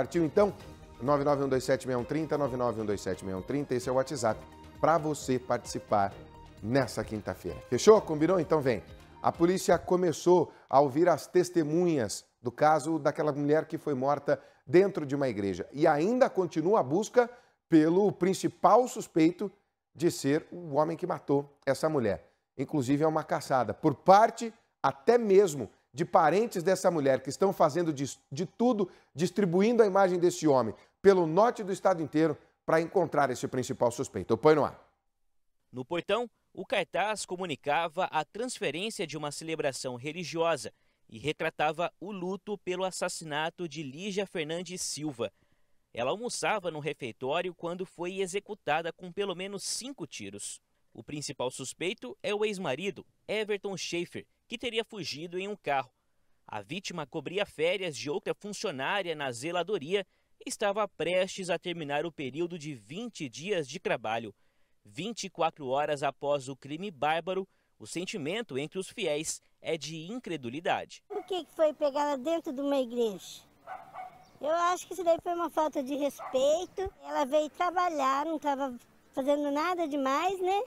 Partiu então? 991276130, 991276130, esse é o WhatsApp para você participar nessa quinta-feira. Fechou? Combinou? Então vem. A polícia começou a ouvir as testemunhas do caso daquela mulher que foi morta dentro de uma igreja e ainda continua a busca pelo principal suspeito de ser o homem que matou essa mulher. Inclusive é uma caçada por parte até mesmo de parentes dessa mulher que estão fazendo de, de tudo, distribuindo a imagem desse homem pelo norte do estado inteiro para encontrar esse principal suspeito. Põe no ar. No portão, o cartaz comunicava a transferência de uma celebração religiosa e retratava o luto pelo assassinato de Lígia Fernandes Silva. Ela almoçava no refeitório quando foi executada com pelo menos cinco tiros. O principal suspeito é o ex-marido, Everton Schaefer, que teria fugido em um carro. A vítima cobria férias de outra funcionária na zeladoria e estava prestes a terminar o período de 20 dias de trabalho. 24 horas após o crime bárbaro, o sentimento entre os fiéis é de incredulidade. Por que foi pegada dentro de uma igreja? Eu acho que isso daí foi uma falta de respeito. Ela veio trabalhar, não estava fazendo nada demais, né?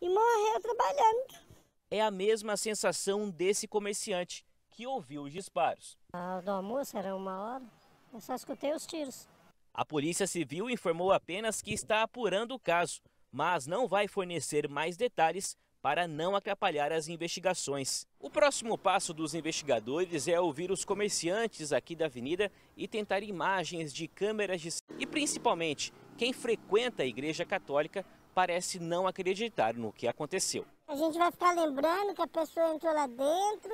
E morreu trabalhando é a mesma sensação desse comerciante que ouviu os disparos. A do almoço era uma hora, eu só escutei os tiros. A Polícia Civil informou apenas que está apurando o caso, mas não vai fornecer mais detalhes para não atrapalhar as investigações. O próximo passo dos investigadores é ouvir os comerciantes aqui da avenida e tentar imagens de câmeras de... E principalmente, quem frequenta a Igreja Católica parece não acreditar no que aconteceu. A gente vai ficar lembrando que a pessoa entrou lá dentro,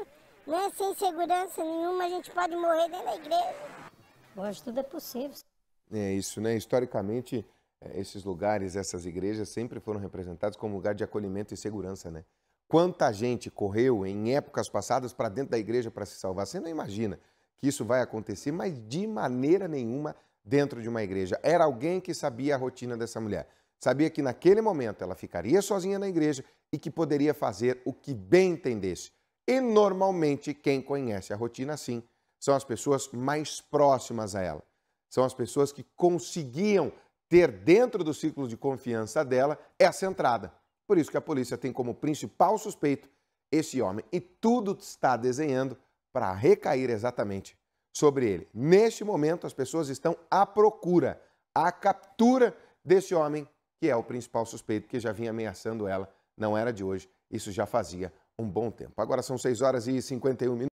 né? Sem segurança nenhuma, a gente pode morrer dentro da igreja. Hoje tudo é possível. É isso, né? Historicamente, é, esses lugares, essas igrejas sempre foram representados como lugar de acolhimento e segurança, né? Quanta gente correu em épocas passadas para dentro da igreja para se salvar? Você não imagina que isso vai acontecer, mas de maneira nenhuma dentro de uma igreja. Era alguém que sabia a rotina dessa mulher. Sabia que naquele momento ela ficaria sozinha na igreja e que poderia fazer o que bem entendesse. E normalmente quem conhece a rotina assim são as pessoas mais próximas a ela. São as pessoas que conseguiam ter dentro do círculo de confiança dela essa entrada. Por isso que a polícia tem como principal suspeito esse homem e tudo está desenhando para recair exatamente sobre ele. Neste momento, as pessoas estão à procura, à captura desse homem que é o principal suspeito que já vinha ameaçando ela. Não era de hoje, isso já fazia um bom tempo. Agora são 6 horas e 51 minutos.